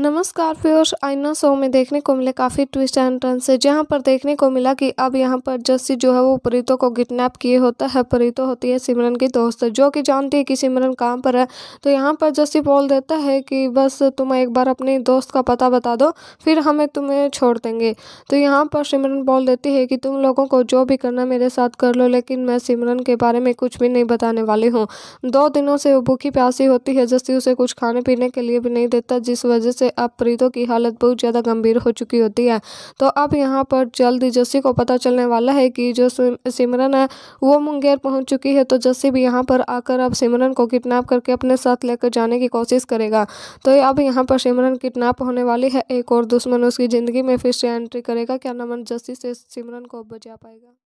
नमस्कार फ्योर्स आइना शो में देखने को मिले काफ़ी ट्विस्ट एंड टर्न से जहाँ पर देखने को मिला कि अब यहाँ पर जस्सी जो है वो प्रीतो को किडनैप किए होता है प्रीतो होती है सिमरन की दोस्त जो कि जानती है कि सिमरन कहाँ पर है तो यहाँ पर जस्सी बोल देता है कि बस तुम एक बार अपने दोस्त का पता बता दो फिर हमें तुम्हें छोड़ देंगे तो यहाँ पर सिमरन बोल देती है कि तुम लोगों को जो भी करना मेरे साथ कर लो लेकिन मैं सिमरन के बारे में कुछ भी नहीं बताने वाली हूँ दो दिनों से वो भूखी प्यासी होती है जस्सी उसे कुछ खाने पीने के लिए भी नहीं देता जिस वजह से से अब प्रीतों की हालत बहुत ज़्यादा गंभीर हो चुकी होती है तो अब यहाँ पर जल्द जस्सी को पता चलने वाला है कि जो सिमरन है वो मुंगेर पहुँच चुकी है तो जस्सी भी यहाँ पर आकर अब सिमरन को किडनैप करके अपने साथ लेकर जाने की कोशिश करेगा तो अब यहाँ पर सिमरन किडनैप होने वाली है एक और दुश्मन उसकी ज़िंदगी में फिर से एंट्री करेगा क्या नमन जस्सी से सिमरन को बचा पाएगा